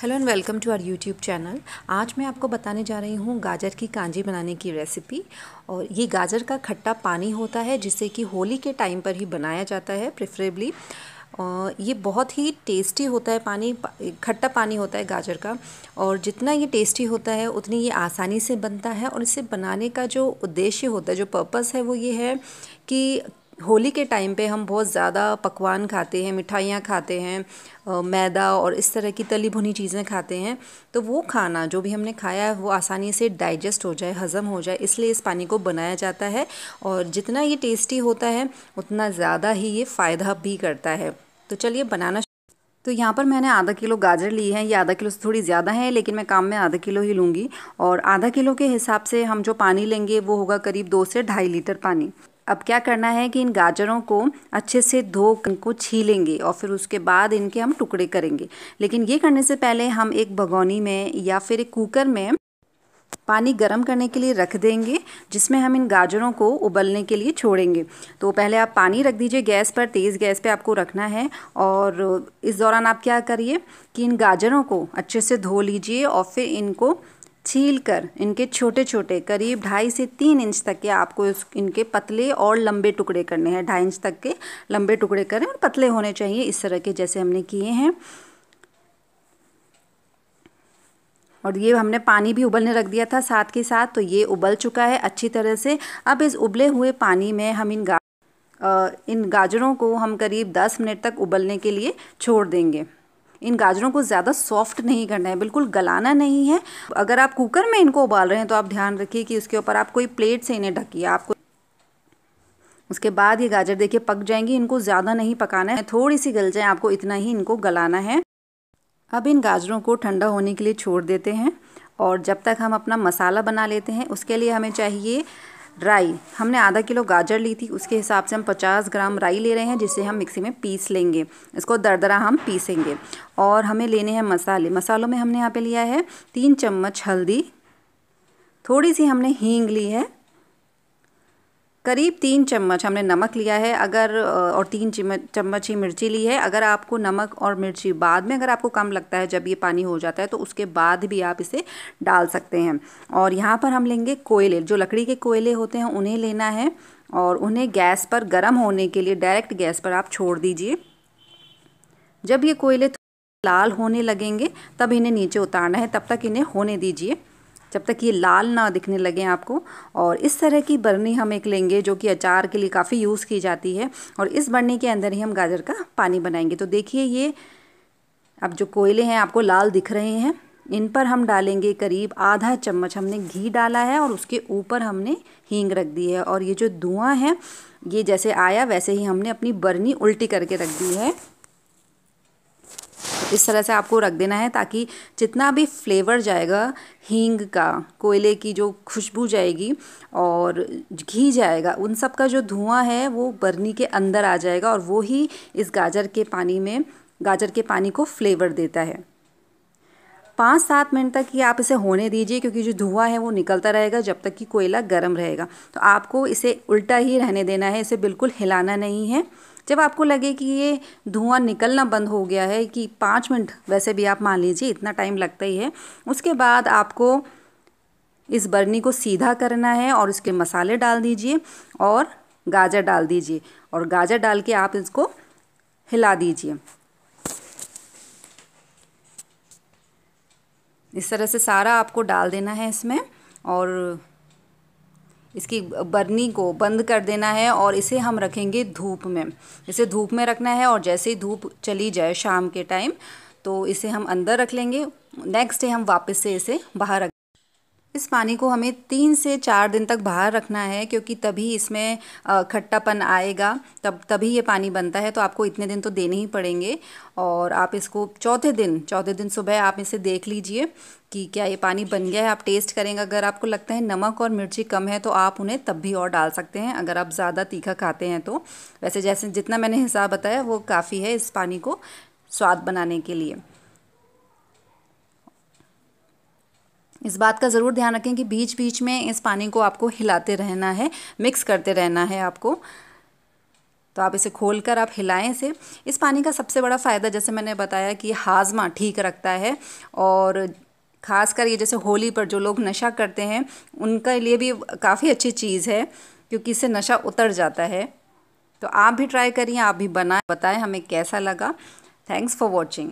hello and welcome to our YouTube channel आज मैं आपको बताने जा रही हूँ गाजर की कांजी बनाने की रेसिपी और ये गाजर का खट्टा पानी होता है जिसे कि होली के टाइम पर ही बनाया जाता है प्रेफरेबली और ये बहुत ही टेस्टी होता है पानी खट्टा पानी होता है गाजर का और जितना ये टेस्टी होता है उतनी ये आसानी से बनता है और इसे बनाने का जो उद्देश्य होता है जो पर्पस है वो ये है कि होली के टाइम पे हम बहुत ज़्यादा पकवान खाते हैं मिठाइयाँ खाते हैं मैदा और इस तरह की तली भुनी चीज़ें खाते हैं तो वो खाना जो भी हमने खाया है वो आसानी से डाइजेस्ट हो जाए हज़म हो जाए इसलिए इस पानी को बनाया जाता है और जितना ये टेस्टी होता है उतना ज़्यादा ही ये फ़ायदा भी करता है तो चलिए बनाना तो यहाँ पर मैंने आधा किलो गाजर ली है ये आधा किलो से थोड़ी ज़्यादा है लेकिन मैं काम में आधा किलो ही लूँगी और आधा किलो के हिसाब से हम जो पानी लेंगे वो होगा करीब दो से ढाई लीटर पानी अब क्या करना है कि इन गाजरों को अच्छे से धो को छीलेंगे और फिर उसके बाद इनके हम टुकड़े करेंगे लेकिन ये करने से पहले हम एक भगौनी में या फिर एक कुकर में पानी गर्म करने के लिए रख देंगे जिसमें हम इन गाजरों को उबलने के लिए छोड़ेंगे तो पहले आप पानी रख दीजिए गैस पर तेज़ गैस पे आपको रखना है और इस दौरान आप क्या करिए कि इन गाजरों को अच्छे से धो लीजिए और फिर इनको छील कर इनके छोटे छोटे करीब ढाई से तीन इंच तक के आपको इनके पतले और लंबे टुकड़े करने हैं ढाई इंच तक के लंबे टुकड़े करें और पतले होने चाहिए इस तरह के जैसे हमने किए हैं और ये हमने पानी भी उबलने रख दिया था साथ के साथ तो ये उबल चुका है अच्छी तरह से अब इस उबले हुए पानी में हम इन गा इन गाजरों को हम करीब दस मिनट तक उबलने के लिए छोड़ देंगे इन गाजरों को ज़्यादा सॉफ्ट नहीं करना है बिल्कुल गलाना नहीं है अगर आप कुकर में इनको उबाल रहे हैं तो आप ध्यान रखिए कि उसके ऊपर आप कोई प्लेट से इन्हें ढकिए आपको उसके बाद ये गाजर देखिए पक जाएंगी इनको ज़्यादा नहीं पकाना है थोड़ी सी गल जाए आपको इतना ही इनको गलाना है अब इन गाजरों को ठंडा होने के लिए छोड़ देते हैं और जब तक हम अपना मसाला बना लेते हैं उसके लिए हमें चाहिए राई हमने आधा किलो गाजर ली थी उसके हिसाब से हम 50 ग्राम राई ले रहे हैं जिसे हम मिक्सी में पीस लेंगे इसको दरदरा हम पीसेंगे और हमें लेने हैं मसाले मसालों में हमने यहाँ पे लिया है तीन चम्मच हल्दी थोड़ी सी हमने हींग ली है करीब तीन चम्मच हमने नमक लिया है अगर और तीन चम्मच ही मिर्ची ली है अगर आपको नमक और मिर्ची बाद में अगर आपको कम लगता है जब ये पानी हो जाता है तो उसके बाद भी आप इसे डाल सकते हैं और यहाँ पर हम लेंगे कोयले जो लकड़ी के कोयले होते हैं उन्हें लेना है और उन्हें गैस पर गर्म होने के लिए डायरेक्ट गैस पर आप छोड़ दीजिए जब ये कोयले लाल होने लगेंगे तब इन्हें नीचे उतारना है तब तक इन्हें होने दीजिए जब तक ये लाल ना दिखने लगे आपको और इस तरह की बरनी हम एक लेंगे जो कि अचार के लिए काफ़ी यूज़ की जाती है और इस बरनी के अंदर ही हम गाजर का पानी बनाएंगे तो देखिए ये अब जो कोयले हैं आपको लाल दिख रहे हैं इन पर हम डालेंगे करीब आधा चम्मच हमने घी डाला है और उसके ऊपर हमने हींग रख दी है और ये जो धुआँ है ये जैसे आया वैसे ही हमने अपनी बरनी उल्टी करके रख दी है इस तरह से आपको रख देना है ताकि जितना भी फ्लेवर जाएगा हींग का कोयले की जो खुशबू जाएगी और घी जाएगा उन सब का जो धुआं है वो बर्नी के अंदर आ जाएगा और वो ही इस गाजर के पानी में गाजर के पानी को फ्लेवर देता है पाँच सात मिनट तक ही आप इसे होने दीजिए क्योंकि जो धुआं है वो निकलता रहेगा जब तक कि कोयला गर्म रहेगा तो आपको इसे उल्टा ही रहने देना है इसे बिल्कुल हिलाना नहीं है जब आपको लगे कि ये धुआं निकलना बंद हो गया है कि पाँच मिनट वैसे भी आप मान लीजिए इतना टाइम लगता ही है उसके बाद आपको इस बर्नी को सीधा करना है और इसके मसाले डाल दीजिए और गाजर डाल दीजिए और गाजर डाल के आप इसको हिला दीजिए इस तरह से सारा आपको डाल देना है इसमें और इसकी बर्नी को बंद कर देना है और इसे हम रखेंगे धूप में इसे धूप में रखना है और जैसे ही धूप चली जाए शाम के टाइम तो इसे हम अंदर रख लेंगे नेक्स्ट डे हम वापस से इसे बाहर रख इस पानी को हमें तीन से चार दिन तक बाहर रखना है क्योंकि तभी इसमें खट्टापन आएगा तब तभी ये पानी बनता है तो आपको इतने दिन तो देने ही पड़ेंगे और आप इसको चौथे दिन चौथे दिन सुबह आप इसे देख लीजिए कि क्या ये पानी बन गया है आप टेस्ट करेंगे अगर आपको लगता है नमक और मिर्ची कम है तो आप उन्हें तब भी और डाल सकते हैं अगर आप ज़्यादा तीखा खाते हैं तो वैसे जैसे जितना मैंने हिसाब बताया वो काफ़ी है इस पानी को स्वाद बनाने के लिए इस बात का ज़रूर ध्यान रखें कि बीच बीच में इस पानी को आपको हिलाते रहना है मिक्स करते रहना है आपको तो आप इसे खोल कर आप हिलाएं इसे इस पानी का सबसे बड़ा फ़ायदा जैसे मैंने बताया कि हाजमा ठीक रखता है और खासकर ये जैसे होली पर जो लोग नशा करते हैं उनके लिए भी काफ़ी अच्छी चीज़ है क्योंकि इससे नशा उतर जाता है तो आप भी ट्राई करिए आप भी बनाएं बताएं हमें कैसा लगा थैंक्स फॉर वॉचिंग